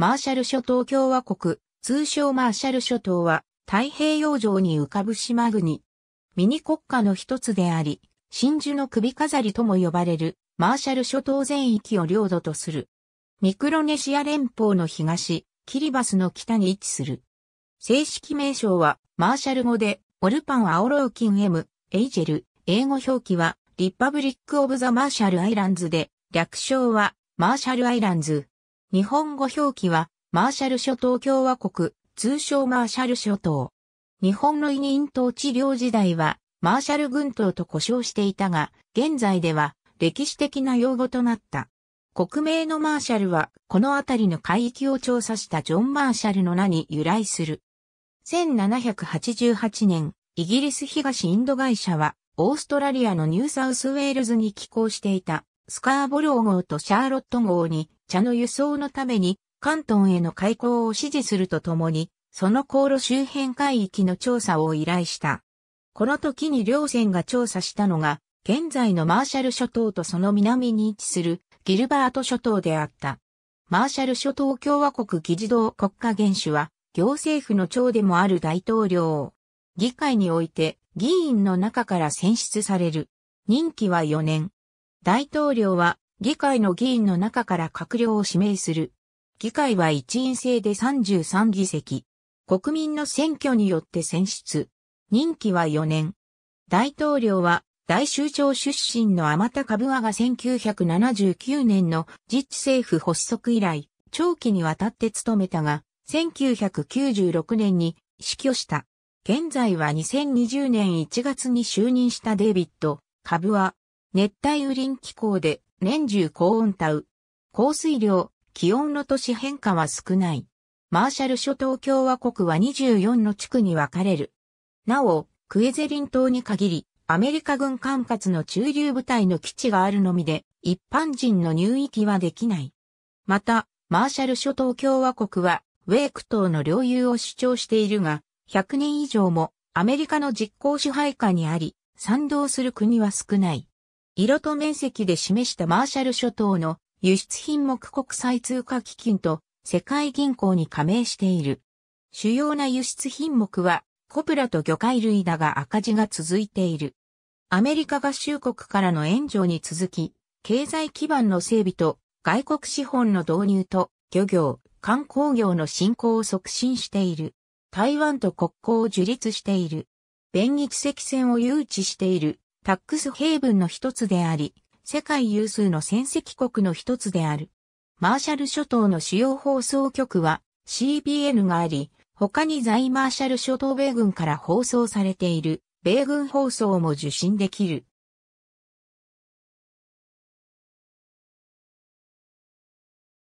マーシャル諸島共和国、通称マーシャル諸島は、太平洋上に浮かぶ島国。ミニ国家の一つであり、真珠の首飾りとも呼ばれる、マーシャル諸島全域を領土とする。ミクロネシア連邦の東、キリバスの北に位置する。正式名称は、マーシャル語で、オルパン・アオローキン・エム、エイジェル、英語表記は、リパブリック・オブ・ザ・マーシャル・アイランズで、略称は、マーシャル・アイランズ。日本語表記は、マーシャル諸島共和国、通称マーシャル諸島。日本の委任統治領時代は、マーシャル群島と呼称していたが、現在では、歴史的な用語となった。国名のマーシャルは、この辺りの海域を調査したジョン・マーシャルの名に由来する。1788年、イギリス東インド会社は、オーストラリアのニューサウスウェールズに寄港していた、スカーボロー号とシャーロット号に、茶の輸送のために関東への開港を指示するとともに、その航路周辺海域の調査を依頼した。この時に両船が調査したのが、現在のマーシャル諸島とその南に位置するギルバート諸島であった。マーシャル諸島共和国議事堂国家元首は、行政府の長でもある大統領を、議会において議員の中から選出される。任期は4年。大統領は議会の議員の中から閣僚を指名する。議会は一員制で33議席。国民の選挙によって選出。任期は4年。大統領は大州長出身のアマタカブアが1979年の自治政府発足以来、長期にわたって務めたが、1996年に死去した。現在は2020年1月に就任したデイビッド、カブア。熱帯雨林気候で年中高温帯。降水量、気温の都市変化は少ない。マーシャル諸島共和国は24の地区に分かれる。なお、クエゼリン島に限り、アメリカ軍管轄の駐留部隊の基地があるのみで、一般人の入域はできない。また、マーシャル諸島共和国は、ウェーク島の領有を主張しているが、100人以上もアメリカの実効支配下にあり、賛同する国は少ない。色と面積で示したマーシャル諸島の輸出品目国際通貨基金と世界銀行に加盟している。主要な輸出品目はコプラと魚介類だが赤字が続いている。アメリカ合衆国からの援助に続き、経済基盤の整備と外国資本の導入と漁業、観光業の振興を促進している。台湾と国交を樹立している。弁日席線を誘致しているタックスヘイブンの一つであり、世界有数の戦績国の一つである。マーシャル諸島の主要放送局は CBN があり、他に在マーシャル諸島米軍から放送されている米軍放送も受信できる。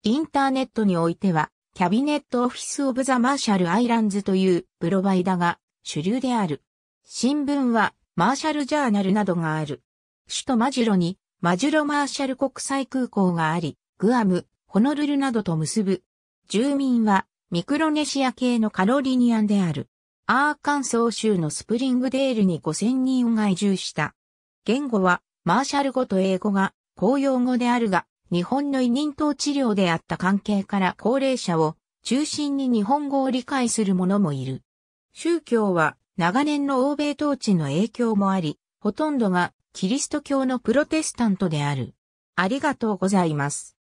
インターネットにおいては、キャビネットオフィスオブザマーシャルアイランズというプロバイダが主流である。新聞はマーシャルジャーナルなどがある。首都マジュロに、マジュロマーシャル国際空港があり、グアム、ホノルルなどと結ぶ。住民は、ミクロネシア系のカロリニアンである。アーカンソー州のスプリングデールに5000人を外住した。言語は、マーシャル語と英語が公用語であるが、日本の委任等治療であった関係から高齢者を中心に日本語を理解する者もいる。宗教は長年の欧米統治の影響もあり、ほとんどがキリスト教のプロテスタントである。ありがとうございます。